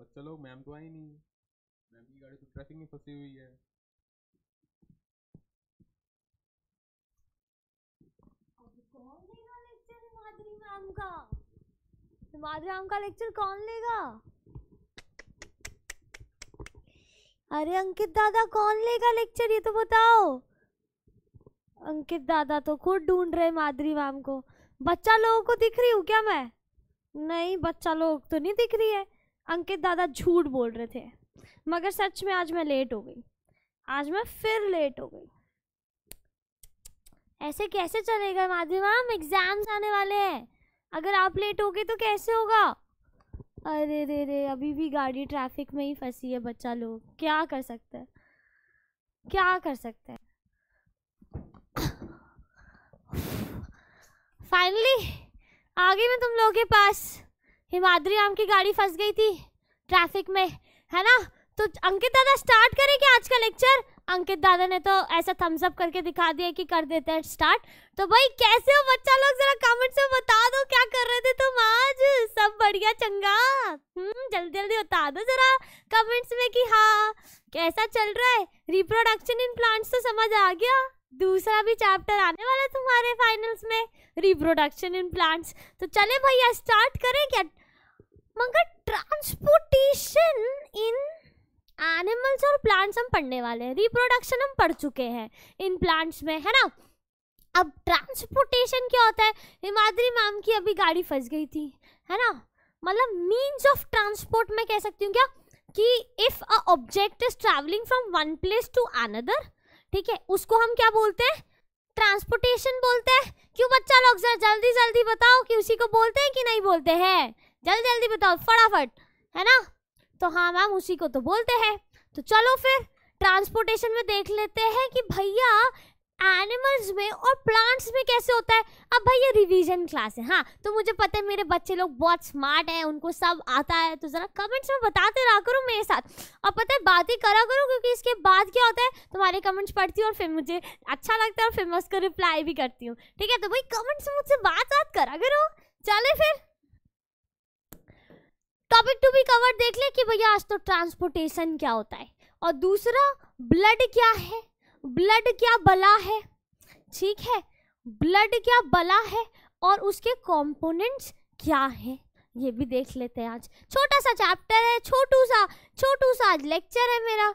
बच्चा लोग मैम तो आई नहीं मैम की गाड़ी तो ट्रैफिक में फंसी हुई है कौन लेगा लेक्चर मैम का का लेक्चर कौन लेगा अरे अंकित दादा कौन लेगा लेक्चर ये तो बताओ अंकित दादा तो खुद ढूंढ रहे माधुरी मैम को बच्चा लोगों को दिख रही हूँ क्या मैं नहीं बच्चा लोग तो नहीं दिख रही है अंकित दादा झूठ बोल रहे थे मगर सच में आज मैं लेट हो गई आज मैं फिर लेट हो गई ऐसे कैसे चलेगा माधवी मैम एग्जाम्स आने वाले हैं अगर आप लेट हो गए तो कैसे होगा अरे रे रे अभी भी गाड़ी ट्रैफिक में ही फंसी है बच्चा लोग क्या कर सकते हैं क्या कर सकते हैं फाइनली आ गई मैं तुम लोगों के पास हिमाद्री आम की गाड़ी फंस गई थी ट्रैफिक में है ना तो अंकित दादा स्टार्ट करें क्या आज का लेक्चर अंकित दादा ने तो ऐसा थम्स अप करके दिखा दिया कि कर देते हैं स्टार्ट तो भाई कैसे हो बच्चा लोग जरा कमेंट से बता दो क्या कर रहे थे तुम आज सब बढ़िया चंगा हम्म जल्दी जल्दी बता दो जरा कमेंट्स में कि हाँ कैसा चल रहा है रिप्रोडक्शन इन प्लांट्स तो समझ आ गया दूसरा भी चैप्टर आने वाला तुम्हारे फाइनल्स में रिप्रोडक्शन इन प्लांट्स तो चले भैया स्टार्ट करें क्या मगर ट्रांसपोर्टेशन इन एनिमल्स और प्लांट्स हम पढ़ने वाले हैं रिप्रोडक्शन हम पढ़ चुके हैं इन प्लांट्स में है ना अब ट्रांसपोर्टेशन क्या होता है हिमाद्री मैम की अभी गाड़ी फंस गई थी है ना मतलब मीन्स ऑफ ट्रांसपोर्ट मैं कह सकती हूँ क्या कि if a object is travelling from one place to another ठीक है उसको हम क्या बोलते हैं ट्रांसपोर्टेशन बोलते हैं क्यों बच्चा लोग जल्दी जल्दी बताओ कि उसी को बोलते हैं कि नहीं बोलते हैं जल्दी जल्दी बताओ फटाफट है ना तो हाँ मैम उसी को तो बोलते हैं तो चलो फिर ट्रांसपोर्टेशन में देख लेते हैं कि भैया एनिमल्स में और प्लांट्स में कैसे होता है अब भैया रिवीजन क्लास है हाँ तो मुझे पता है मेरे बच्चे लोग बहुत स्मार्ट हैं उनको सब आता है तो ज़रा कमेंट्स में बताते रहा करो मेरे साथ और पता है बात ही करा करो क्योंकि इसके बाद क्या होता है तुम्हारे कमेंट्स पढ़ती हूँ और फिर मुझे अच्छा लगता है और फिर मैं उसको रिप्लाई भी करती हूँ ठीक है तो भाई कमेंट्स मुझसे बात बात करा करो चले फिर टॉपिक टू बी कवर देख ले कि भैया आज तो ट्रांसपोर्टेशन क्या होता है और दूसरा ब्लड क्या है ब्लड क्या बला है ठीक है ब्लड क्या बला है और उसके कॉम्पोनेंट्स क्या हैं ये भी देख लेते हैं आज छोटा सा चैप्टर है छोटू सा छोटू सा आज लेक्चर है मेरा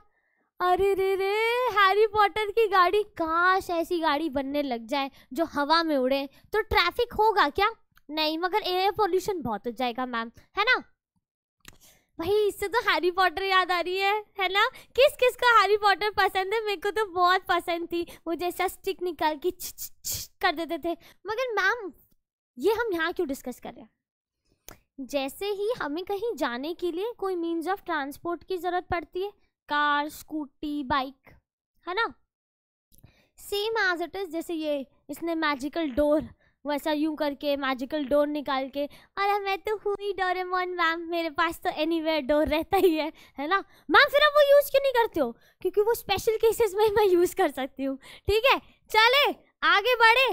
अरे रे रे हैरी पॉटर की गाड़ी काश ऐसी गाड़ी बनने लग जाए जो हवा में उड़े तो ट्रैफिक होगा क्या नहीं मगर एयर पोल्यूशन बहुत हो जाएगा मैम है ना भाई इससे तो हैरी पॉटर याद आ रही है है ना किस किस को हैरी पॉटर पसंद है मेरे को तो बहुत पसंद थी वो जैसा स्टिक निकाल के कर देते थे मगर मैम ये हम यहाँ क्यों डिस्कस कर रहे हैं जैसे ही हमें कहीं जाने के लिए कोई मीन्स ऑफ ट्रांसपोर्ट की ज़रूरत पड़ती है कार स्कूटी बाइक है ना सेम एज इट इज़ जैसे ये इसने मैजिकल डोर वैसा यूं करके मैजिकल डोर निकाल के अरे मैं तो हूँ ही डोरेमोन मैम मेरे पास तो एनी डोर रहता ही है है ना मैम फिर आप वो यूज़ क्यों नहीं करते हो क्योंकि वो स्पेशल केसेस में मैं यूज़ कर सकती हूँ ठीक है चले आगे बढ़े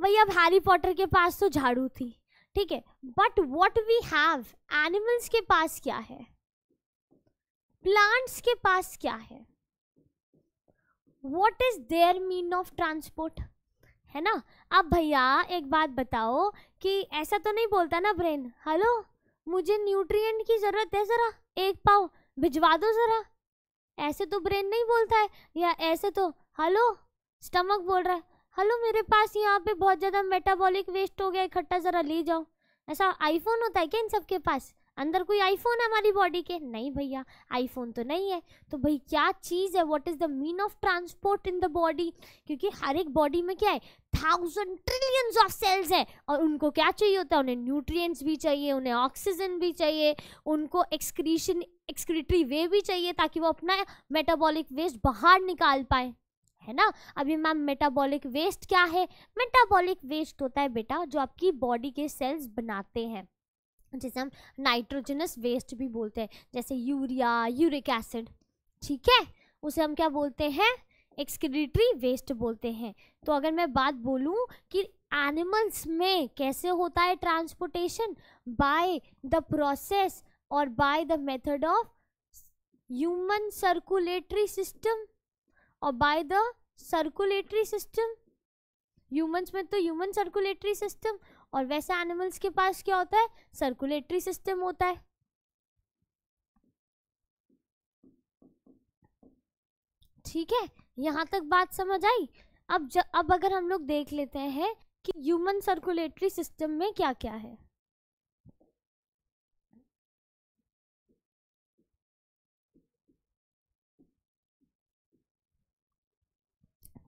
भाई अब हैरी पॉटर के पास तो झाड़ू थी ठीक है but what we have animals के पास क्या है प्लांट्स के पास क्या है what is there mean of transport है ना अब भैया एक बात बताओ कि ऐसा तो नहीं बोलता ना ब्रेन हेलो मुझे न्यूट्रिएंट की ज़रूरत है ज़रा एक पाव भिजवा दो ज़रा ऐसे तो ब्रेन नहीं बोलता है या ऐसे तो हेलो स्टमक बोल रहा है हेलो मेरे पास यहाँ पे बहुत ज़्यादा मेटाबॉलिक वेस्ट हो गया इकट्ठा ज़रा ले जाओ ऐसा आईफोन होता है क्या इन सब के पास अंदर कोई आईफोन है हमारी बॉडी के नहीं भैया आईफोन तो नहीं है तो भाई क्या चीज़ है what is the mean of transport in the body क्योंकि हर एक बॉडी में क्या है थाउजेंड ट्रिलियंस ऑफ सेल्स है और उनको क्या चाहिए होता है उन्हें न्यूट्रिएंट्स भी चाहिए उन्हें ऑक्सीजन भी चाहिए उनको एक्सक्रीशन एक्सक्रीटरी वे भी चाहिए ताकि वो अपना मेटाबॉलिक वेस्ट बाहर निकाल पाए है ना अभी मैम मेटाबॉलिक वेस्ट क्या है मेटाबॉलिक वेस्ट होता है बेटा जो आपकी बॉडी के सेल्स बनाते हैं जिसे हम नाइट्रोजनस वेस्ट भी बोलते हैं जैसे यूरिया यूरिक एसिड ठीक है उसे हम क्या बोलते हैं एक्सक्रीटरी वेस्ट बोलते हैं तो अगर मैं बात बोलूँ कि एनिमल्स में कैसे होता है ट्रांसपोर्टेशन बाय द प्रोसेस और by the method of human circulatory system और by the circulatory system humans में तो ह्यूमन सर्कुलेटरी सिस्टम और वैसे एनिमल्स के पास क्या होता है सर्कुलेटरी सिस्टम होता है ठीक है यहाँ तक बात समझ आई अब ज, अब अगर हम लोग देख लेते हैं कि ह्यूमन सर्कुलेटरी सिस्टम में क्या क्या है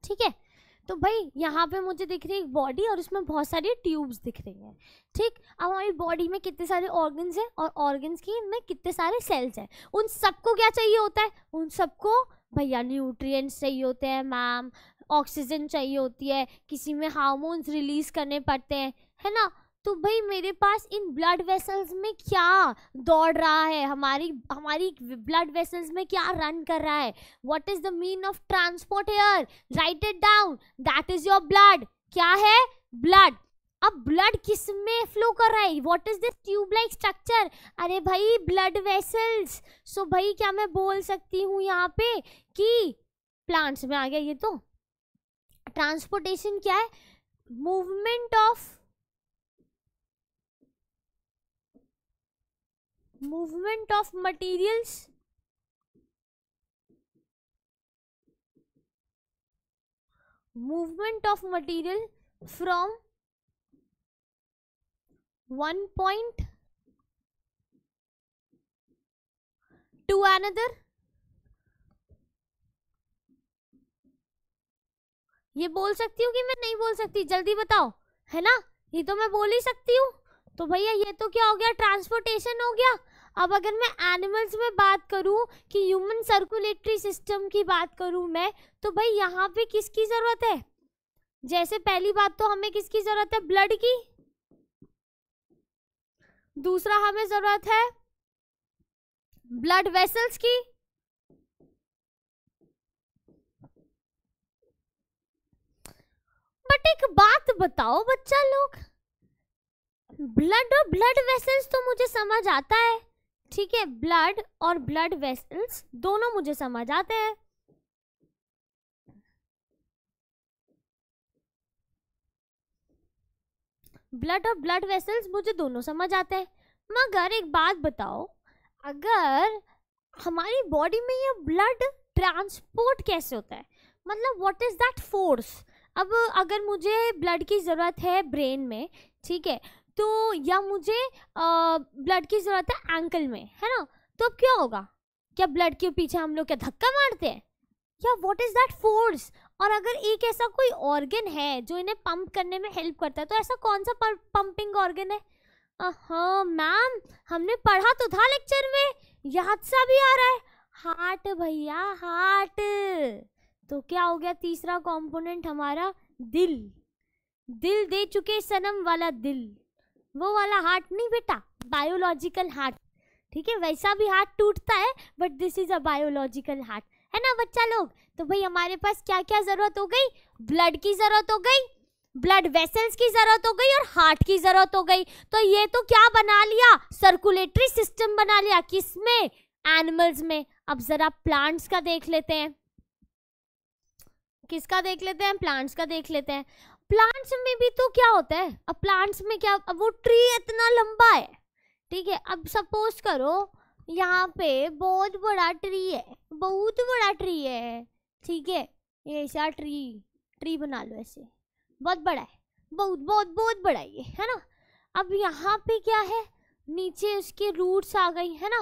ठीक है तो भाई यहाँ पे मुझे दिख रही है एक बॉडी और उसमें बहुत सारी ट्यूब्स दिख रही हैं ठीक अब हमारी बॉडी में कितने सारे ऑर्गन्स हैं और ऑर्गन्स की में कितने सारे सेल्स हैं उन सबको क्या चाहिए होता है उन सबको भैया न्यूट्रिएंट्स चाहिए होते हैं मैम ऑक्सीजन चाहिए होती है किसी में हार्मोन्स रिलीज़ करने पड़ते हैं है ना तो भाई मेरे पास इन ब्लड वेसल्स में क्या दौड़ रहा है हमारी हमारी ब्लड वेसल्स में क्या रन कर रहा है what is the mean of transport air right it down that is your blood क्या है ब्लड अब ब्लड किस में फ्लो कर रहा है what is this tube like structure अरे भाई ब्लड वेसल्स सो भाई क्या मैं बोल सकती हूँ यहाँ पे कि प्लांट्स में आ गया ये तो ट्रांसपोर्टेशन क्या है movement of movement of materials movement of material from one point to another ये बोल सकती हूँ कि मैं नहीं बोल सकती जल्दी बताओ है ना ये तो मैं बोल ही सकती हूँ तो भैया ये तो क्या हो गया ट्रांसपोर्टेशन हो गया अब अगर मैं एनिमल्स में बात करूं कि ह्यूमन सर्कुलेटरी सिस्टम की बात करूं मैं तो भाई यहाँ पे किसकी ज़रूरत है जैसे पहली बात तो हमें किसकी ज़रूरत है ब्लड की दूसरा हमें ज़रूरत है ब्लड वेसल्स की बट एक बात बताओ बच्चा लोग ब्लड और ब्लड वेसल्स तो मुझे समझ आता है ठीक है ब्लड और ब्लड वेसल्स दोनों मुझे समझ आते हैं ब्लड और ब्लड वेसल्स मुझे दोनों समझ आते हैं मगर एक बात बताओ अगर हमारी बॉडी में ये ब्लड ट्रांसपोर्ट कैसे होता है मतलब व्हाट इज़ दैट फोर्स अब अगर मुझे ब्लड की ज़रूरत है ब्रेन में ठीक है तो या मुझे ब्लड की ज़रूरत है एंकल में है ना तो अब क्या होगा क्या ब्लड के पीछे हम लोग क्या धक्का मारते हैं या वॉट इज़ दैट फोर्स और अगर एक ऐसा कोई ऑर्गन है जो इन्हें पंप करने में हेल्प करता है तो ऐसा कौन सा पंपिंग ऑर्गन है हाँ मैम हमने पढ़ा तो था लेक्चर में याद सा भी आ रहा है हार्ट भैया हार्ट तो क्या हो गया तीसरा कंपोनेंट हमारा दिल दिल दे चुके सनम वाला दिल वो वाला हार्ट नहीं बेटा बायोलॉजिकल हार्ट ठीक है वैसा भी हार्ट टूटता है but this is a biological heart है ना बच्चा लोग तो भाई हमारे पास क्या क्या ज़रूरत हो गई ब्लड की ज़रूरत हो गई ब्लड वेसल्स की ज़रूरत हो गई और हार्ट की ज़रूरत हो गई तो ये तो क्या बना लिया सर्कुलेटरी सिस्टम बना लिया किसमें एनिमल्स में अब ज़रा प्लांट्स का देख लेते हैं किसका देख लेते हैं प्लांट्स का देख लेते हैं प्लांट्स में भी तो क्या होता है अब प्लांट्स में क्या अब वो ट्री इतना लंबा है ठीक है अब सपोज करो यहाँ पे बहुत बड़ा ट्री है बहुत बड़ा ट्री है ठीक है ये ऐसा ट्री ट्री बना लो ऐसे बहुत बड़ा है बहुत बहुत बहुत बड़ा ये है ना अब यहाँ पे क्या है नीचे उसके रूट्स आ गई है ना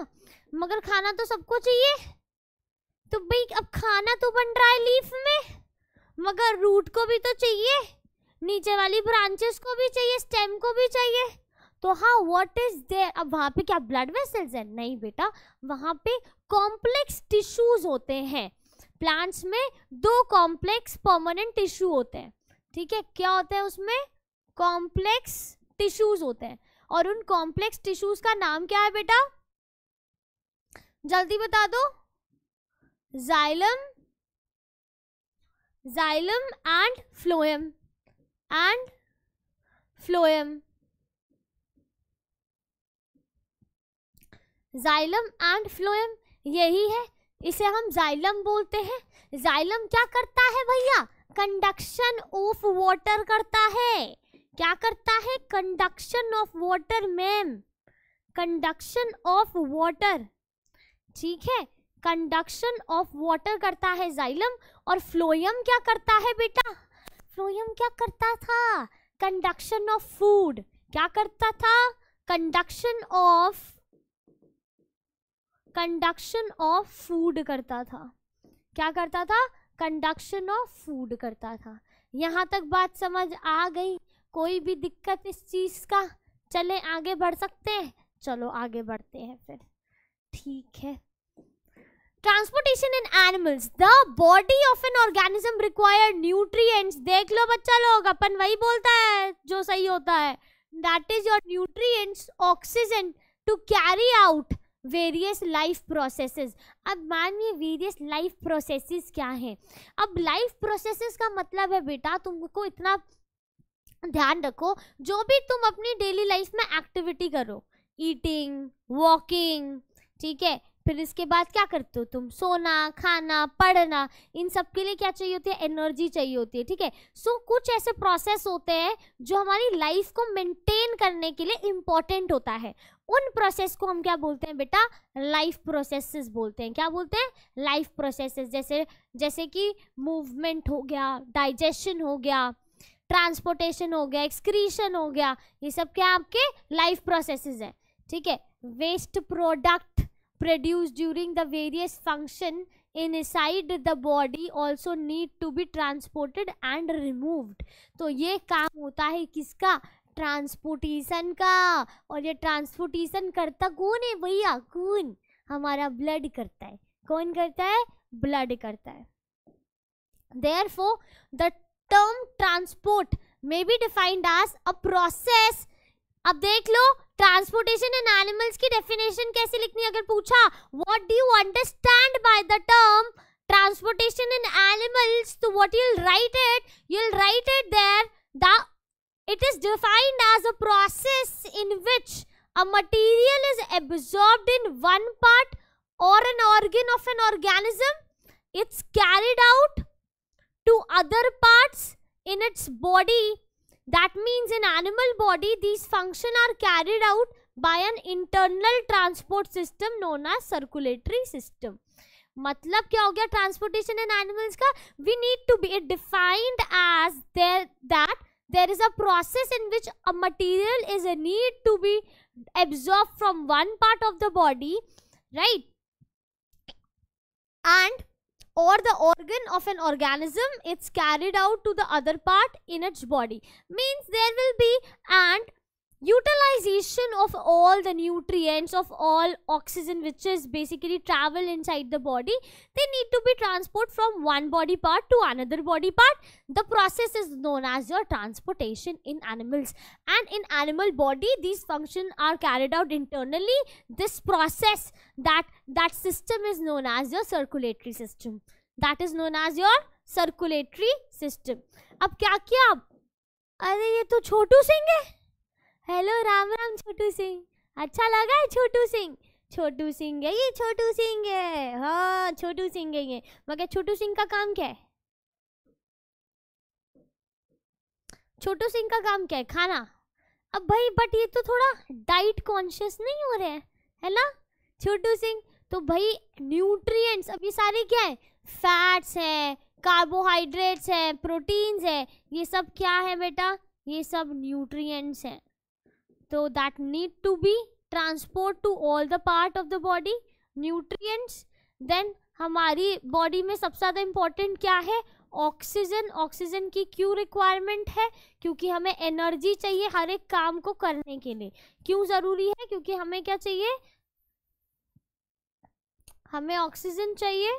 मगर खाना तो सबको चाहिए तो भाई अब खाना तो बन रहा है लीफ में मगर रूट को भी तो चाहिए नीचे वाली ब्रांचेस को भी चाहिए स्टेम को भी चाहिए तो हाँ वॉट इज देयर अब वहाँ पे क्या ब्लड वेसल्स है नहीं बेटा वहाँ पे कॉम्प्लेक्स टिश्यूज होते हैं प्लांट्स में दो कॉम्प्लेक्स परमानेंट टिश्यू होते हैं ठीक है क्या होता है उसमें कॉम्प्लेक्स टिश्यूज होते हैं और उन कॉम्प्लेक्स टिश्यूज का नाम क्या है बेटा जल्दी बता दो xylem xylem and phloem and phloem. xylem and phloem यही है इसे हम जाइलम बोलते हैं जाइलम क्या करता है भैया कंडक्शन ऑफ वाटर करता है क्या करता है conduction of water ma'am conduction of water ठीक है कंडक्शन ऑफ वाटर करता है जाइलम और फ्लोयम क्या करता है बेटा फ्लोएम क्या करता था कंडक्शन ऑफ फूड क्या करता था conduction of conduction of food करता था क्या करता था कंडक्शन ऑफ फूड करता था यहाँ तक बात समझ आ गई कोई भी दिक्कत इस चीज़ का चले आगे बढ़ सकते हैं चलो आगे बढ़ते हैं फिर ठीक है transportation in animals the body of an organism require nutrients देख लो बच्चा लोग अपन वही बोलता है जो सही होता है that is your nutrients oxygen to carry out various life processes अब मानिए वेरियस लाइफ प्रोसेसेस क्या हैं अब लाइफ प्रोसेसेस का मतलब है बेटा तुमको इतना ध्यान रखो जो भी तुम अपनी डेली लाइफ में एक्टिविटी करो ईटिंग वॉकिंग ठीक है फिर इसके बाद क्या करते हो तुम सोना खाना पढ़ना इन सब के लिए क्या चाहिए होती है एनर्जी चाहिए होती है ठीक है सो कुछ ऐसे प्रोसेस होते हैं जो हमारी लाइफ को मेंटेन करने के लिए इम्पॉर्टेंट होता है उन प्रोसेस को हम क्या बोलते हैं बेटा लाइफ प्रोसेसेस बोलते हैं क्या बोलते हैं लाइफ प्रोसेसेस जैसे जैसे कि मूवमेंट हो गया डाइजेशन हो गया ट्रांसपोर्टेशन हो गया एक्सक्रीशन हो गया ये सब क्या आपके लाइफ प्रोसेसेस हैं ठीक है waste product produced during the various function inside the body also need to be transported and removed तो ये काम होता है किसका ट्रांसपोर्टेशन का और ये ट्रांसपोर्टेशन करता कौन है भैया कौन हमारा ब्लड करता है कौन करता है ब्लड करता है therefore the term transport may be defined as a process अब देख लो ट्रांसपोर्टेशन एंड एनिमल्स की डेफिनेशन कैसे लिखनी अगर पूछा what do you understand by the term transportation and animals तो what you will write it you will write it there the it is defined as a process in which a material is absorbed in one part or an organ of an organism it's carried out to other parts in its body That means in animal body these functions are carried out by an internal transport system known as circulatory system. मतलब क्या हो गया transportation in animals का We need to be defined as there that there is a process in which a material is a need to be absorbed from one part of the body right and or the organ of an organism it's carried out to the other part in its body means there will be and utilization of all the nutrients of all oxygen which is basically travel inside the body they need to be transported from one body part to another body part the process is known as your transportation in animals and in animal body these functions are carried out internally this process that that system is known as your circulatory system that is known as your circulatory system अब क्या किया आप अरे ये तो Chhotu Singh hello Ram Ram Chhotu Singh अच्छा लगा है छोटू सिंह छोटू सिंह है ये छोटू सिंह है हाँ छोटू सिंह है ये मगर छोटू सिंह का काम क्या है छोटू सिंह का काम क्या है खाना अब भाई बट ये तो थोड़ा डाइट कॉन्शियस नहीं हो रहे हैं है ना छोटू सिंह तो भाई न्यूट्रिएंट्स अब ये सारे क्या है फैट्स है कार्बोहाइड्रेट्स है प्रोटीन्स है ये सब क्या है बेटा ये सब न्यूट्रिएंट्स हैं तो that need to be transport to all the part of the body nutrients then हमारी बॉडी में सबसे ज़्यादा इम्पॉर्टेंट क्या है ऑक्सीजन ऑक्सीजन की क्यों रिक्वायरमेंट है क्योंकि हमें एनर्जी चाहिए हर एक काम को करने के लिए क्यों ज़रूरी है क्योंकि हमें क्या चाहिए हमें ऑक्सीजन चाहिए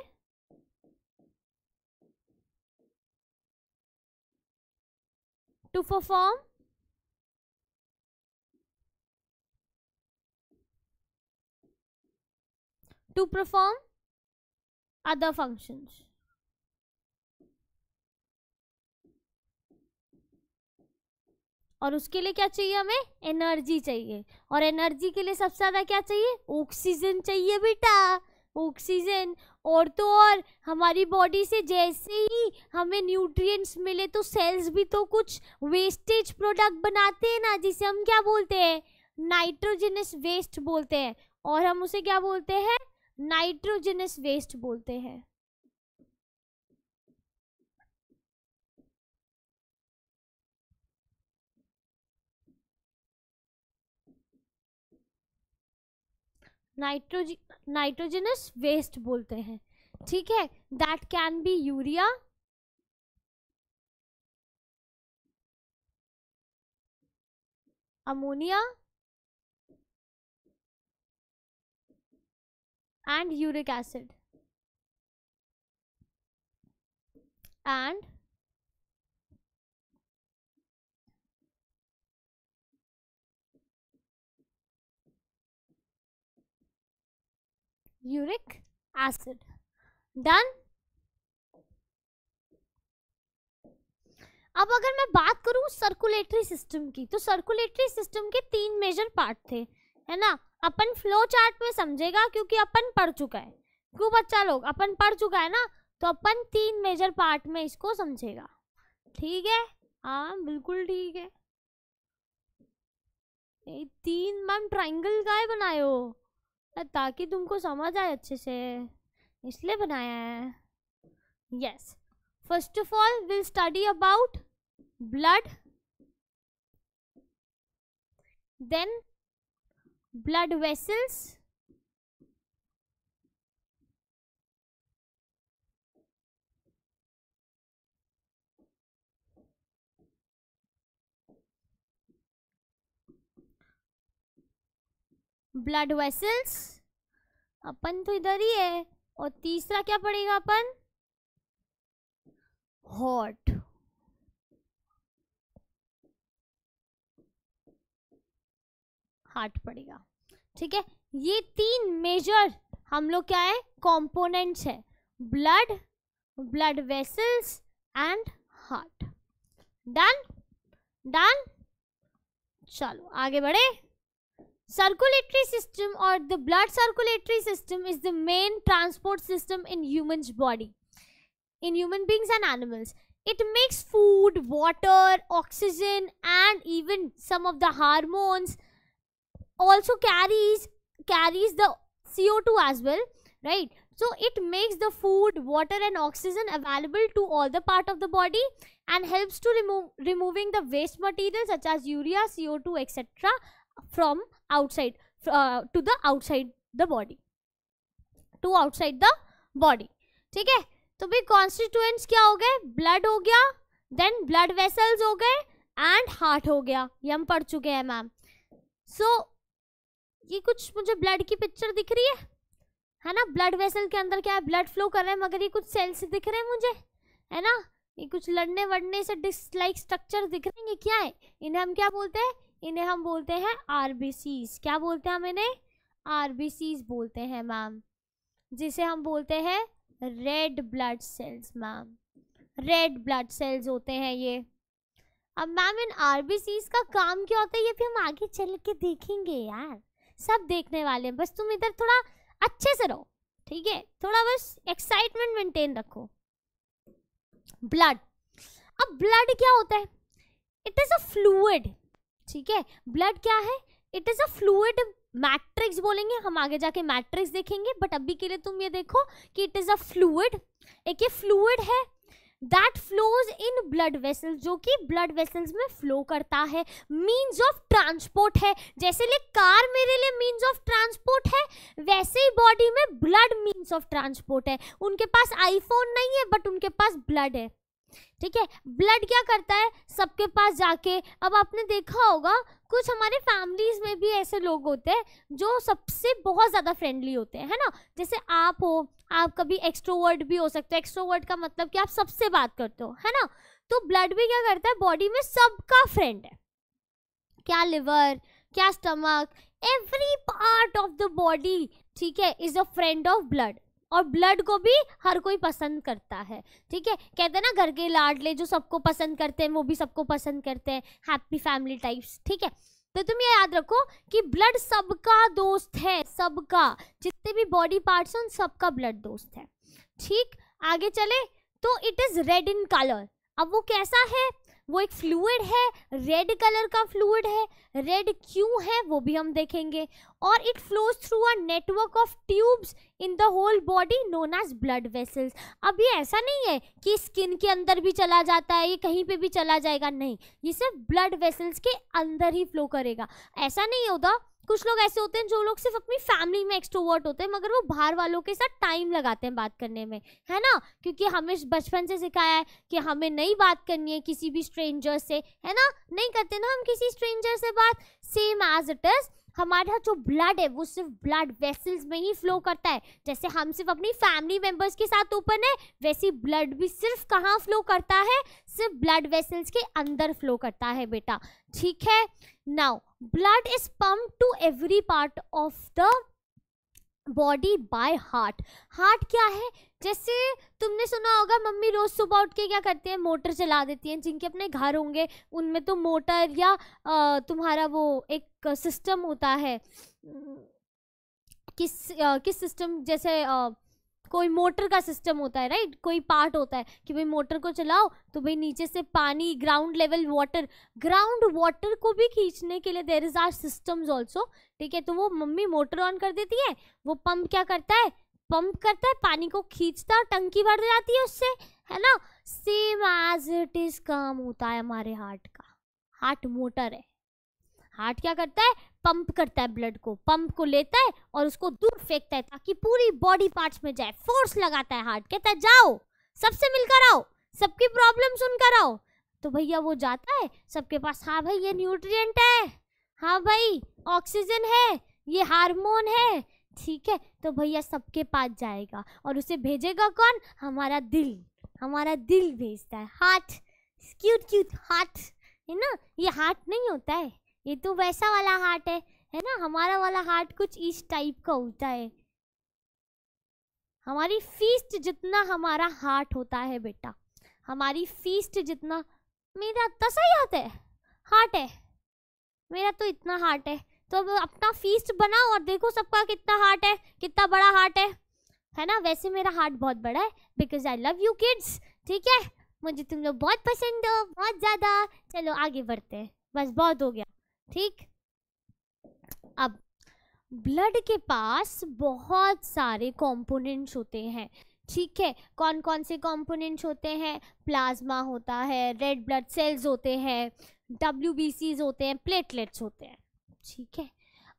to perform to perform other functions. और उसके लिए क्या चाहिए हमें एनर्जी चाहिए और एनर्जी के लिए सबसे ज़्यादा क्या चाहिए ऑक्सीजन चाहिए बेटा ऑक्सीजन और तो और हमारी बॉडी से जैसे ही हमें न्यूट्रिएंट्स मिले तो सेल्स भी तो कुछ वेस्टेज प्रोडक्ट बनाते हैं ना जिसे हम क्या बोलते हैं नाइट्रोजनस वेस्ट बोलते हैं और हम उसे क्या बोलते हैं नाइट्रोजनस वेस्ट बोलते हैं नाइट्रोज नाइट्रोजनस वेस्ट बोलते हैं ठीक है that can be urea ammonia and uric acid and uric acid done अब अगर मैं बात करूं सर्कुलेटरी सिस्टम की तो सर्कुलेटरी सिस्टम के तीन मेजर पार्ट थे है ना अपन फ्लो चार्ट में समझेगा क्योंकि अपन पढ़ चुका है क्यों बच्चा लोग अपन पढ़ चुका है ना तो अपन तीन मेजर पार्ट में इसको समझेगा ठीक है हाँ बिल्कुल ठीक है ए, तीन मैम ट्राइंगल का है बनायो ताकि तुमको समझ आए अच्छे से इसलिए बनाया है yes first of all will study about blood then blood vessels blood vessels अपन तो इधर ही है और तीसरा क्या पड़ेगा अपन हॉट हार्ट पड़ेगा ठीक है ये तीन मेजर हम लोग क्या है कॉम्पोनेंट्स है blood blood vessels and heart done done चलो आगे बढ़े सर्कुलेटरी सिस्टम और the blood circulatory system is the main transport system in human body in human beings and animals it makes food water oxygen and even some of the hormones also carries carries the CO2 as well, right? So it makes the food, water and oxygen available to all the part of the body and helps to remove removing the waste material such as urea, CO2, etc. from outside uh, to the outside the body to outside the body. ठीक है तो भी constituents क्या हो गए Blood हो गया then blood vessels हो गए and heart हो गया ये हम पढ़ चुके हैं मैम so, ये कुछ मुझे ब्लड की पिक्चर दिख रही है है ना ब्लड वेसल के अंदर क्या है ब्लड फ्लो कर रहे हैं मगर ये कुछ सेल्स दिख रहे हैं मुझे है ना ये कुछ लड़ने वड़ने से डिसलाइक स्ट्रक्चर दिख रहे हैं ये क्या है इन्हें हम क्या बोलते हैं इन्हें हम बोलते हैं आर क्या बोलते हैं हम इन्हें आर बोलते हैं मैम जिसे हम बोलते हैं red blood cells ma'am red blood cells होते हैं ये अब मैम इन आर का काम क्या होता है ये भी हम आगे चल के देखेंगे यार सब देखने वाले हैं बस तुम इधर थोड़ा अच्छे से रहो ठीक है थोड़ा बस एक्साइटमेंट मेंटेन रखो ब्लड अब ब्लड क्या होता है इट इज़ अ फ्लूड ठीक है ब्लड क्या है it is a fluid matrix बोलेंगे हम आगे जाके मैट्रिक्स देखेंगे बट अभी के लिए तुम ये देखो कि इट इज़ अ फ्लूड एक ये फ्लूड है that flows in blood vessels जो कि ब्लड वेसल्स में फ्लो करता है मीन्स ऑफ ट्रांसपोर्ट है जैसे लिए कार मेरे लिए मीन्स ऑफ ट्रांसपोर्ट है वैसे ही बॉडी में ब्लड मीन्स ऑफ ट्रांसपोर्ट है उनके पास आईफोन नहीं है बट उनके पास ब्लड है ठीक है ब्लड क्या करता है सबके पास जाके अब आपने देखा होगा कुछ हमारे फैमिलीज में भी ऐसे लोग होते हैं जो सबसे बहुत ज़्यादा फ्रेंडली होते हैं है ना जैसे आप हो आप कभी एक्सट्रोवर्ट भी हो सकते हो एक्सट्रोवर्ट का मतलब कि आप सबसे बात करते हो है ना तो ब्लड भी क्या करता है बॉडी में सबका फ्रेंड है क्या लिवर क्या stomach every part of the body ठीक है is a friend of blood और ब्लड को भी हर कोई पसंद करता है ठीक है कहते हैं ना घर के लाडले जो सबको पसंद करते हैं वो भी सबको पसंद करते हैं हैप्पी फैमिली टाइप्स ठीक है तो तुम ये याद रखो कि ब्लड सबका दोस्त है सबका जितने भी बॉडी पार्ट्स हैं उन सबका ब्लड दोस्त है ठीक आगे चले तो it is red in colour अब वो कैसा है वो एक फ्लूड है रेड कलर का फ्लूड है रेड क्यों है वो भी हम देखेंगे और it flows through a network of tubes in the whole body known as blood vessels अब ये ऐसा नहीं है कि स्किन के अंदर भी चला जाता है ये कहीं पे भी चला जाएगा नहीं ये सिर्फ ब्लड वेसल्स के अंदर ही फ्लो करेगा ऐसा नहीं होता कुछ लोग ऐसे होते हैं जो लोग सिर्फ अपनी फैमिली में एक्सट्रोवर्ट होते हैं मगर वो बाहर वालों के साथ टाइम लगाते हैं बात करने में है ना क्योंकि हमें बचपन से सिखाया है कि हमें नहीं बात करनी है किसी भी स्ट्रेंजर से है ना नहीं करते ना हम किसी स्ट्रेंजर से बात सेम एज इट इज़ हमारा जो ब्लड है वो सिर्फ ब्लड वेसल्स में ही फ्लो करता है जैसे हम सिर्फ अपनी फैमिली मेंबर्स के साथ ओपन है वैसे ब्लड भी सिर्फ कहाँ फ्लो करता है सिर्फ ब्लड वेसल्स के अंदर फ्लो करता है बेटा ठीक है now blood is pump to every part of the body by heart heart क्या है जैसे तुमने सुना होगा मम्मी रोज़ सुबह उठ के क्या करती हैं मोटर चला देती हैं जिनके अपने घर होंगे उनमें तो मोटर या तुम्हारा वो एक सिस्टम होता है किस किस सिस्टम जैसे कोई मोटर का सिस्टम होता है राइट कोई पार्ट होता है कि भाई मोटर को चलाओ तो भाई नीचे से पानी ground level water ground water को भी खींचने के लिए there is are system also ठीक है तो वो मम्मी मोटर ऑन कर देती है वो पंप क्या करता है पंप करता है पानी को खींचता है टंकी भर जाती है उससे है ना सेम एज इट इज काम होता है हमारे हार्ट का हार्ट मोटर है हार्ट क्या करता है पंप करता है ब्लड को पंप को लेता है और उसको दूर फेंकता है ताकि पूरी बॉडी पार्ट्स में जाए फोर्स लगाता है हार्ट कहता है जाओ सबसे मिलकर आओ सबकी प्रॉब्लम सुनकर आओ तो भैया वो जाता है सबके पास हाँ भाई ये न्यूट्रिएंट है हाँ भाई ऑक्सीजन है ये हार्मोन है ठीक है तो भैया सबके पास जाएगा और उसे भेजेगा कौन हमारा दिल हमारा दिल भेजता है हार्ट क्यूट क्यूट हार्ट है ना ये हार्ट नहीं होता है ये तो वैसा वाला हार्ट है है ना हमारा वाला हार्ट कुछ इस टाइप का होता है हमारी फीस्ट जितना हमारा हार्ट होता है बेटा हमारी फीस्ट जितना मेरा तो सही हाथ है हार्ट है मेरा तो इतना हार्ट है तो अब अपना फीस्ट बनाओ और देखो सबका कितना हार्ट है कितना बड़ा हार्ट है है ना वैसे मेरा हार्ट बहुत बड़ा है because I love you kids ठीक है मुझे तुम लोग बहुत पसंद हो बहुत ज़्यादा चलो आगे बढ़ते हैं बस बहुत हो गया ठीक अब ब्लड के पास बहुत सारे कंपोनेंट्स होते हैं ठीक है कौन कौन से कंपोनेंट्स होते हैं प्लाज्मा होता है रेड ब्लड सेल्स होते हैं डब्ल्यू होते हैं प्लेटलेट्स होते हैं ठीक है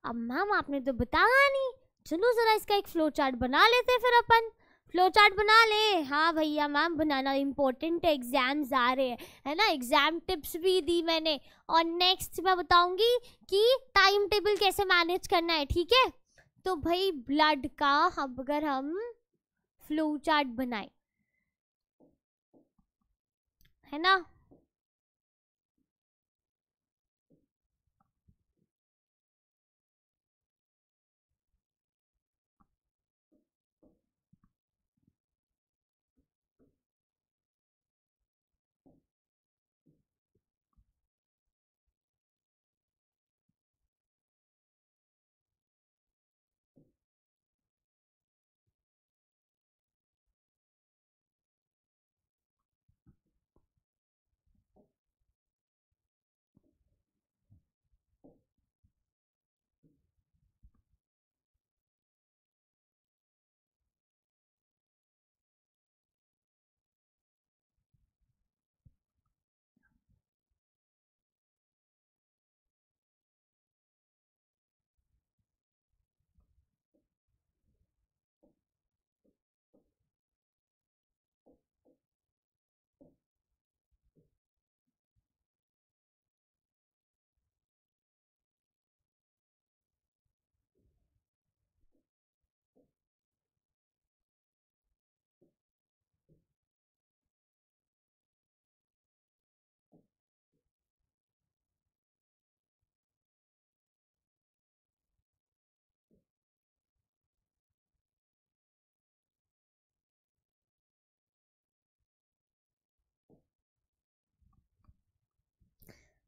अब मैम आपने तो बताया नहीं चलो ज़रा इसका एक फ्लो चार्ट बना लेते हैं फिर अपन फ्लो चार्ट बना ले हाँ भैया मैम बनाना इम्पोर्टेंट है एग्ज़ाम्स आ रहे हैं है ना एग्ज़ाम टिप्स भी दी मैंने और नेक्स्ट मैं बताऊंगी कि टाइम टेबल कैसे मैनेज करना है ठीक है तो भाई ब्लड का हम अगर हम फ्लो चार्ट बनाए है ना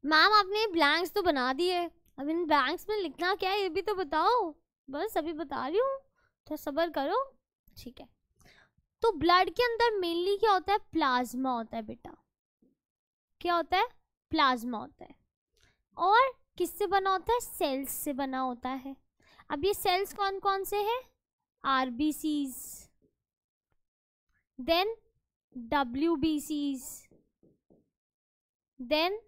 मैम आपने ब्लैंक्स तो बना दिए अब इन ब्लैंक्स में लिखना क्या है ये भी तो बताओ बस अभी बता रही हूँ तो सब्र करो ठीक है तो ब्लड के अंदर मेनली क्या होता है प्लाज्मा होता है बेटा क्या होता है प्लाज्मा होता है और किससे बना होता है सेल्स से बना होता है अब ये सेल्स कौन कौन से हैं R B Cs then W B Cs then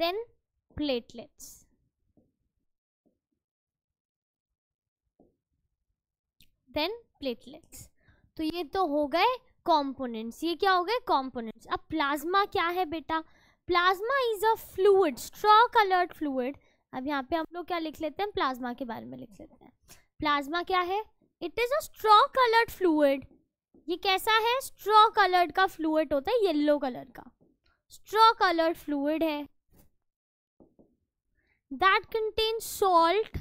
then platelets then platelets तो ये तो हो गए कंपोनेंट्स ये क्या हो गए कंपोनेंट्स अब प्लाज्मा क्या है बेटा plasma is a fluid straw coloured fluid अब यहाँ पे हम लोग क्या लिख लेते हैं प्लाज्मा के बारे में लिख लेते हैं प्लाज्मा क्या है it is a straw coloured fluid ये कैसा है स्ट्रॉ कलर्ड का फ्लूड होता है येल्लो कलर का स्ट्रॉ कलर्ड फ्लूड है that contains salt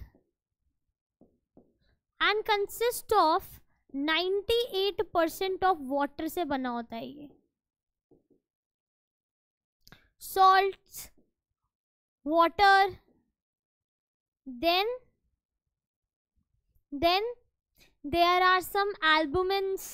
and consist of 98 of water से बना होता है ये salt water then then there are some albumins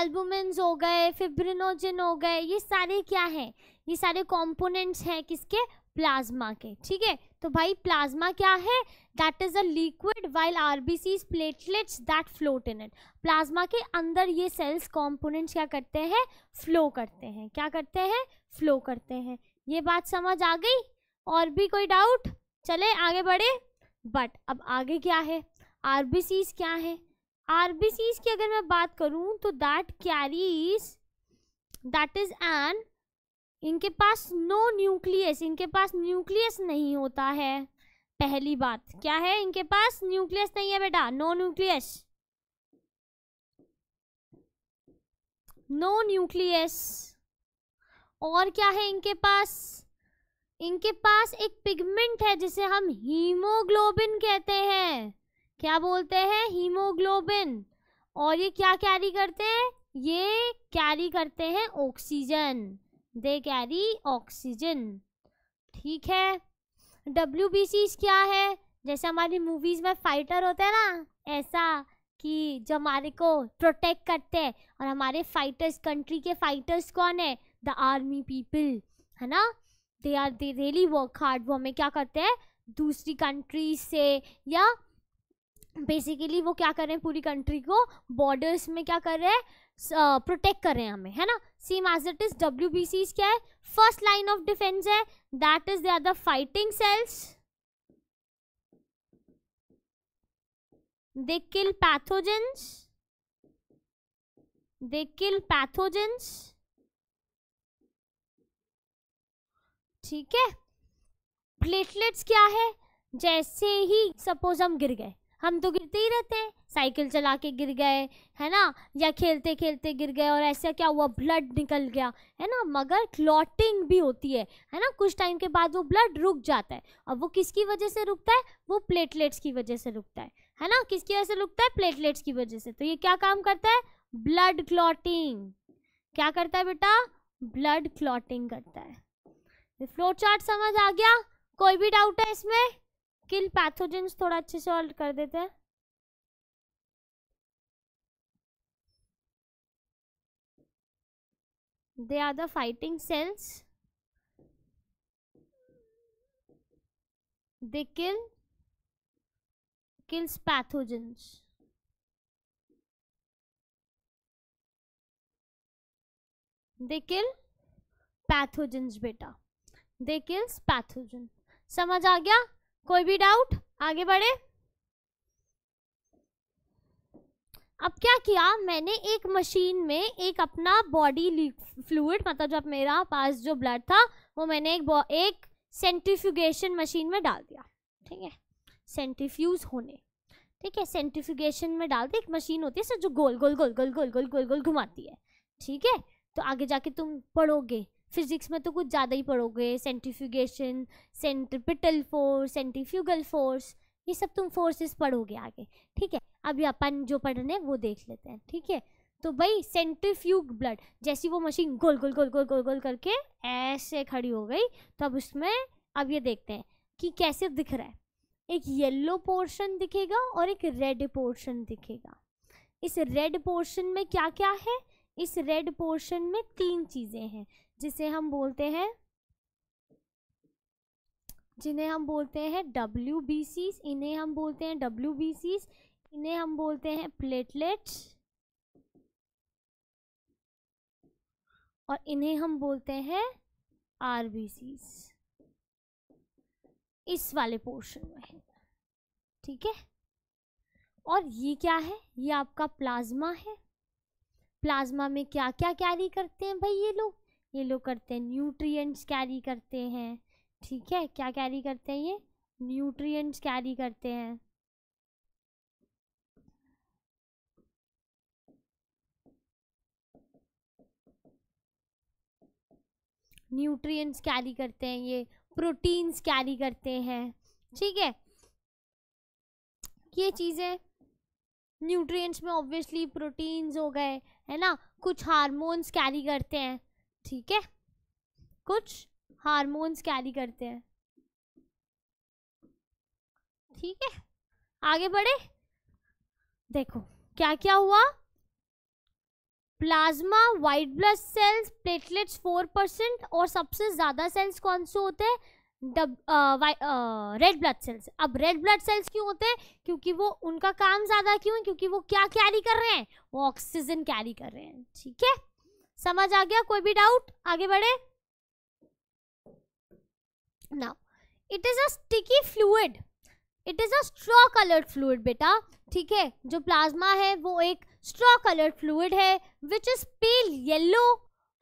albumins हो गए फिब्रिनोजन हो गए ये सारे क्या हैं ये सारे कंपोनेंट्स हैं किसके प्लाज्मा के ठीक है तो भाई प्लाज्मा क्या है that is a liquid while RBC platelets that float in it plasma के अंदर ये सेल्स कॉम्पोनेंट्स क्या करते हैं फ्लो करते हैं क्या करते हैं फ्लो करते हैं ये बात समझ आ गई और भी कोई डाउट चले आगे बढ़े बट अब आगे क्या है सीज क्या है सीज की अगर मैं बात करूँ तो that carries that is an इनके पास नो न्यूक्लियस इनके पास न्यूक्लियस नहीं होता है पहली बात क्या है इनके पास न्यूक्लियस नहीं है बेटा नो न्यूक्लियस नो न्यूक्लियस और क्या है इनके पास इनके पास एक पिगमेंट है जिसे हम हीमोग्लोबिन कहते हैं क्या बोलते हैं हीमोग्लोबिन और ये क्या कैरी करते हैं ये कैरी करते हैं ऑक्सीजन दे कैरी ऑक्सीजन ठीक है डब्ल्यू क्या है जैसे हमारी मूवीज़ में फाइटर होते हैं ना ऐसा कि जो हमारे को प्रोटेक्ट करते हैं और हमारे फाइटर्स कंट्री के फाइटर्स कौन है द आर्मी पीपल है ना they are they really work hard वो हमें क्या करते हैं दूसरी कंट्री से या बेसिकली वो क्या कर रहे हैं पूरी कंट्री को बॉर्डर्स में क्या कर रहे हैं प्रोटेक्ट कर रहे हैं हमें है ना same as it is W B क्या है फर्स्ट लाइन ऑफ डिफेंस है that is they are the fighting cells they kill pathogens they kill pathogens ठीक है प्लेटलेट्स क्या है जैसे ही सपोज हम गिर गए हम तो गिरते ही रहते हैं साइकिल चला के गिर गए है ना या खेलते खेलते गिर गए और ऐसा क्या हुआ ब्लड निकल गया है ना मगर क्लॉटिंग भी होती है है ना कुछ टाइम के बाद वो ब्लड रुक जाता है और वो किसकी वजह से रुकता है वो प्लेटलेट्स की वजह से रुकता है है ना किसकी वजह से रुकता है प्लेटलेट्स की वजह से तो ये क्या काम करता है ब्लड क्लॉटिंग क्या करता है बेटा ब्लड क्लॉटिंग करता है फ्लो चार्ट समझ आ गया कोई भी डाउट है इसमें किल पैथोजेंस थोड़ा अच्छे से ऑल्ट कर देते हैं they are the fighting cells they kill kills pathogens they kill pathogens बेटा दे किल्स पैथोजन समझ आ गया कोई भी डाउट आगे बढ़े अब क्या किया मैंने एक मशीन में एक अपना बॉडी फ्लूड मतलब जब मेरा पास जो ब्लड था वो मैंने एक एक सेंट्रीफ्यूगेशन मशीन में डाल दिया ठीक है सेंट्रीफ्यूज होने ठीक है सेंट्रीफ्यूगेशन में डाल दिया एक मशीन होती है सर जो गोल गोल गोल गोल गोल गोल गोल गोल घुमाती है ठीक है तो आगे जाके तुम पढ़ोगे फिजिक्स में तो कुछ ज़्यादा ही पढ़ोगे centrifugation centripetal force centrifugal force ये सब तुम फोर्सेस पढ़ोगे आगे ठीक है अभी अपन जो पढ़ने हैं वो देख लेते हैं ठीक है तो भाई सेंट्रीफ्यूग ब्लड जैसी वो मशीन गोल गोल गोल गोल गोल गोल करके ऐसे खड़ी हो गई तो अब उसमें अब ये देखते हैं कि कैसे दिख रहा है एक येल्लो पोर्शन दिखेगा और एक रेड पोर्शन दिखेगा इस रेड पोर्शन में क्या क्या है इस रेड पोर्शन में तीन चीज़ें हैं जिसे हम बोलते हैं जिन्हें हम बोलते हैं डब्ल्यू बी इन्हें हम बोलते हैं डब्ल्यू इन्हें हम बोलते हैं प्लेटलेट्स और इन्हें हम बोलते हैं आर इस वाले पोर्शन में है ठीक है और ये क्या है ये आपका प्लाज्मा है प्लाज्मा में क्या क्या कैरी करते हैं भाई ये लोग ये लोग करते हैं न्यूट्रिएंट्स कैरी करते हैं ठीक है क्या कैरी करते हैं ये न्यूट्रिएंट्स कैरी करते हैं न्यूट्रिएंट्स कैरी करते हैं ये प्रोटीन्स कैरी करते हैं ठीक है ये चीज़ें न्यूट्रिएंट्स में ऑब्वियसली प्रोटीन्स हो गए है ना कुछ हार्मोन्स कैरी करते हैं ठीक है कुछ हार्मोन्स कैरी करते हैं ठीक है आगे बढ़े देखो क्या क्या हुआ plasma white blood cells platelets four percent और सबसे ज़्यादा सेल्स कौन से होते हैं रेड ब्लड सेल्स अब रेड ब्लड सेल्स क्यों होते हैं क्योंकि वो उनका काम ज़्यादा क्यों है क्योंकि वो क्या कैरी कर रहे हैं वो ऑक्सीजन कैरी कर रहे हैं ठीक है समझ आ गया कोई भी डाउट आगे बढ़े now it is a sticky fluid it is a straw coloured fluid बेटा ठीक है जो प्लाज्मा है वो एक स्ट्रॉ कलर्ड फ्लूड है which is pale yellow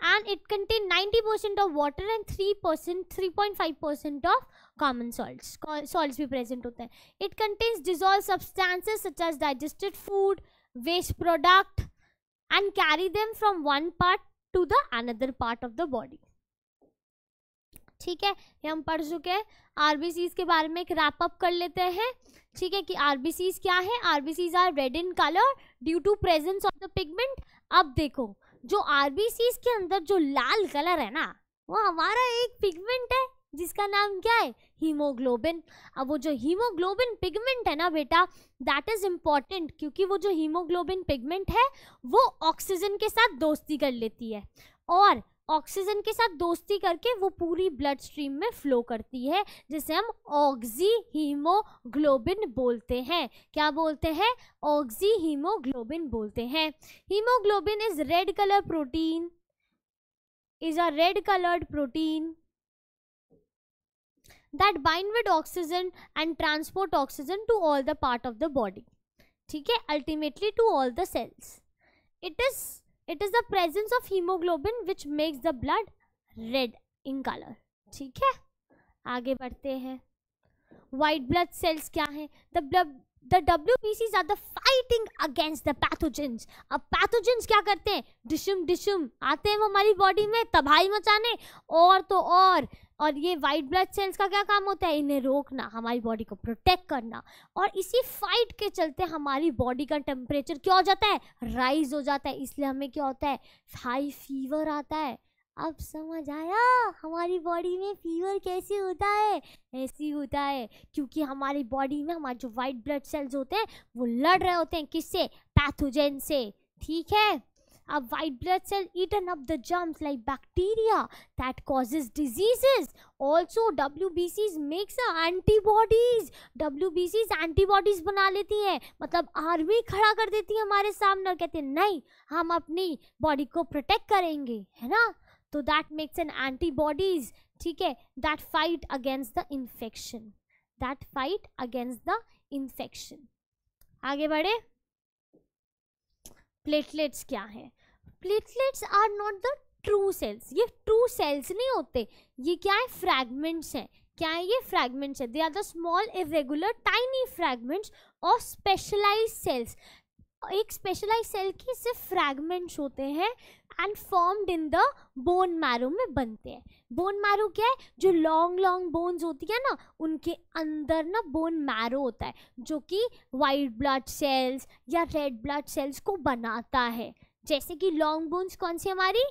and it contained 90% of water and 3% 3.5% of common salts salts भी present होते हैं it contains dissolved substances such as digested food waste product and carry them from one part to the another part of the body ठीक है ये हम पढ़ चुके हैं आरबीसीज के बारे में एक रैप अप कर लेते हैं ठीक है कि आरबीसीज क्या है RBCs are red in colour due to presence of the pigment अब देखो जो आरबीसीज के अंदर जो लाल कलर है ना वो हमारा एक पिगमेंट है जिसका नाम क्या है हीमोग्लोबिन अब वो जो हीमोग्लोबिन पिगमेंट है ना बेटा दैट इज़ इम्पॉर्टेंट क्योंकि वो जो हीमोग्लोबिन पिगमेंट है वो ऑक्सीजन के साथ दोस्ती कर लेती है और ऑक्सीजन के साथ दोस्ती करके वो पूरी ब्लड स्ट्रीम में फ्लो करती है जिसे हम ऑक्जी हीमोग्लोबिन बोलते हैं क्या बोलते हैं ऑक्जी हीमोग्लोबिन बोलते हैं haemoglobin is red colour protein is a red coloured protein that bind with oxygen and transport oxygen to all the part of the body ठीक है ultimately to all the cells it is it is the presence of haemoglobin which makes the blood red in colour ठीक है आगे बढ़ते हैं white blood cells क्या है the blood The WBCs are the fighting against the pathogens. अब pathogens क्या करते हैं डिशम डिशम आते हैं वो हमारी body में तबाही मचाने और तो और और ये वाइट ब्लड सेल्स का क्या काम होता है इन्हें रोकना हमारी बॉडी को प्रोटेक्ट करना और इसी फाइट के चलते हमारी बॉडी का टेम्परेचर क्या हो जाता है राइज हो जाता है इसलिए हमें क्या होता है हाई फीवर आता है अब समझ आया हमारी बॉडी में फीवर कैसे होता है ऐसे होता है क्योंकि हमारी बॉडी में हमारे जो वाइट ब्लड सेल्स होते हैं वो लड़ रहे होते हैं किससे पैथोजेन से ठीक है Our white blood cell eaten up the germs like bacteria that causes diseases. Also, WBCs makes antibodies. WBCs antibodies बना लेती हैं मतलब आर्मी खड़ा कर देती है हमारे सामने और कहते हैं नहीं हम अपनी बॉडी को प्रोटेक्ट करेंगे है ना तो दैट मेक्स एन एंटीबॉडीज ठीक है that fight against the infection that fight against the infection आगे बढ़े प्लेटलेट्स क्या हैं platelets are not the true cells ये ट्रू सेल्स नहीं होते ये क्या है फ्रैगमेंट्स हैं क्या है ये फ्रैगमेंट्स है they are the small irregular tiny fragments और स्पेशलाइज सेल्स एक स्पेशलाइज सेल की सिर्फ फ्रैगमेंट्स होते हैं and formed in the bone marrow में बनते हैं बोन मैरो क्या है जो लॉन्ग लॉन्ग बोन्स होती है ना उनके अंदर ना बोन मैरो होता है जो कि वाइट ब्लड सेल्स या रेड ब्लड सेल्स को बनाता है जैसे कि लॉन्ग बोन्स कौन सी हमारी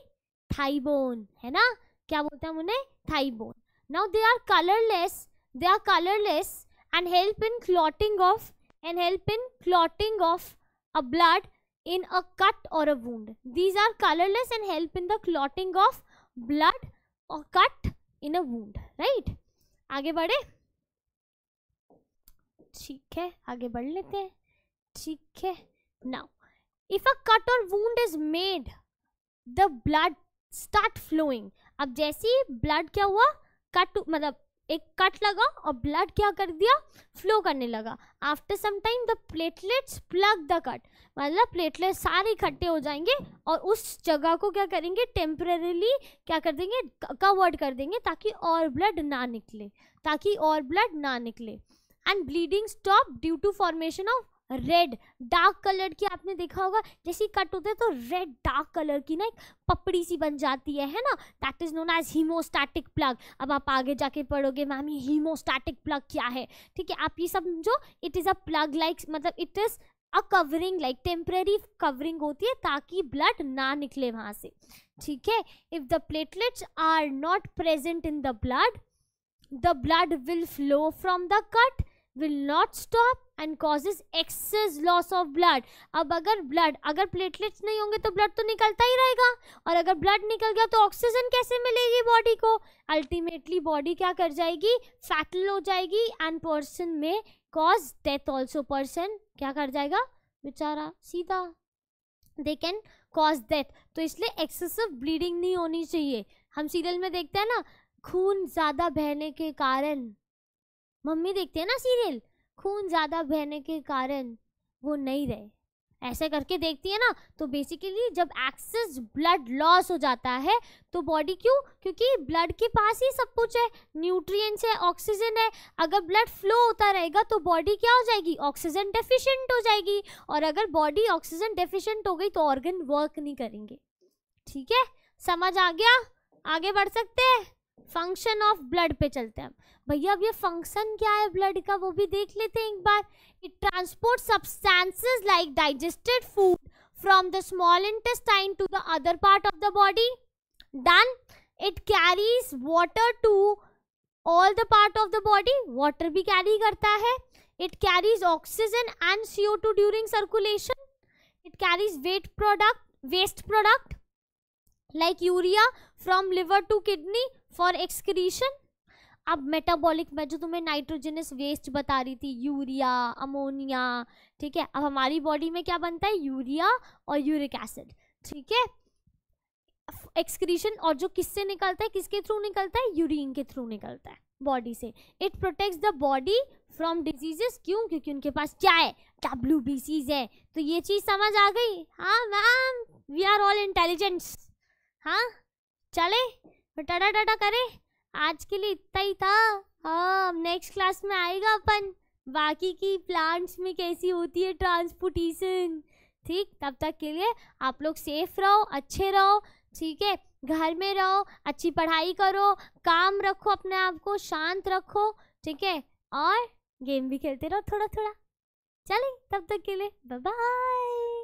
थाई बोन है ना क्या बोलते हैं उन्हें thigh bone now they are colourless they are colourless and help in clotting of and help in clotting of a blood in a cut or a wound. These are colorless and help in the clotting of blood or cut in a wound. Right? aage badhe theek hai aage badh lete hain theek hai now if a cut or wound is made the blood start flowing ab jaise hi blood kya hua cut मतलब एक cut लगा और blood क्या कर दिया flow करने लगा after some time the platelets plug the cut मतलब प्लेटलेट्स सारे इकट्ठे हो जाएंगे और उस जगह को क्या करेंगे टेम्परेली क्या कर देंगे कवर्ड कर देंगे ताकि और ब्लड ना निकले ताकि और ब्लड ना निकले and bleeding stop due to formation of red dark colour की आपने देखा होगा जैसे कट होते हैं तो रेड डार्क कलर की ना एक पपड़ी सी बन जाती है है ना that is known as haemostatic plug अब आप आगे जाके पढ़ोगे मैम ये हीमोस्टैटिक प्लग क्या है ठीक है आप ये सब जो it is a plug like मतलब it is a covering like temporary covering होती है ताकि ब्लड ना निकले वहाँ से ठीक है if the platelets are not present in the blood the blood will flow from the cut will not stop and causes excess loss of blood अब अगर ब्लड अगर प्लेटलेट्स नहीं होंगे तो ब्लड तो निकलता ही रहेगा और अगर ब्लड निकल गया तो ऑक्सीजन कैसे मिलेगी बॉडी को अल्टीमेटली बॉडी क्या कर जाएगी फैटल हो जाएगी एंड पर्सन में कॉज डेथ ऑल्सो पर्सन क्या कर जाएगा बेचारा सीधा दे कैन कॉज डेथ तो इसलिए एक्सेसिव ब्लीडिंग नहीं होनी चाहिए हम सीरियल में देखते हैं ना खून ज़्यादा बहने के कारण मम्मी देखते हैं ना सीरियल खून ज़्यादा बहने के कारण वो नहीं रहे ऐसे करके देखती है ना तो बेसिकली जब एक्सेस ब्लड लॉस हो जाता है तो बॉडी क्यों क्योंकि ब्लड के पास ही सब कुछ है न्यूट्रिएंट्स है ऑक्सीजन है अगर ब्लड फ्लो होता रहेगा तो बॉडी क्या हो जाएगी ऑक्सीजन डेफिशिएंट हो जाएगी और अगर बॉडी ऑक्सीजन डेफिशिएंट हो गई तो ऑर्गन वर्क नहीं करेंगे ठीक है समझ आ गया आगे बढ़ सकते हैं फंक्शन ऑफ ब्लड पे चलते हैं भैया अब ये फंक्शन क्या है ब्लड का वो भी देख लेते हैं एक बार it transport substances like digested food from the small intestine to the other part of the body done it carries water to all the part of the body water भी कैरी करता है it carries oxygen and C to during circulation it carries wait product waste product like urea from liver to kidney for excretion अब metabolic में जो तुम्हें nitrogenous waste बता रही थी यूरिया अमोनिया ठीक है अब हमारी बॉडी में क्या बनता है यूरिया और यूरिक एसिड ठीक है एक्सक्रीशन और जो किससे निकलता है किसके थ्रू निकलता है यूरिन के थ्रू निकलता है बॉडी से it protects the body from diseases क्यों क्योंकि उनके पास क्या है डब्ल्यू है तो ये चीज़ समझ आ गई हाँ ma'am we are all intelligents हाँ चले टाटा टाटा करे आज के लिए इतना ही था हाँ नेक्स्ट क्लास में आएगा अपन बाकी की प्लांट्स में कैसी होती है ट्रांसपोर्टेशन ठीक तब तक के लिए आप लोग सेफ रहो अच्छे रहो ठीक है घर में रहो अच्छी पढ़ाई करो काम रखो अपने आप को शांत रखो ठीक है और गेम भी खेलते रहो थोड़ा थोड़ा चले तब तक के लिए बाय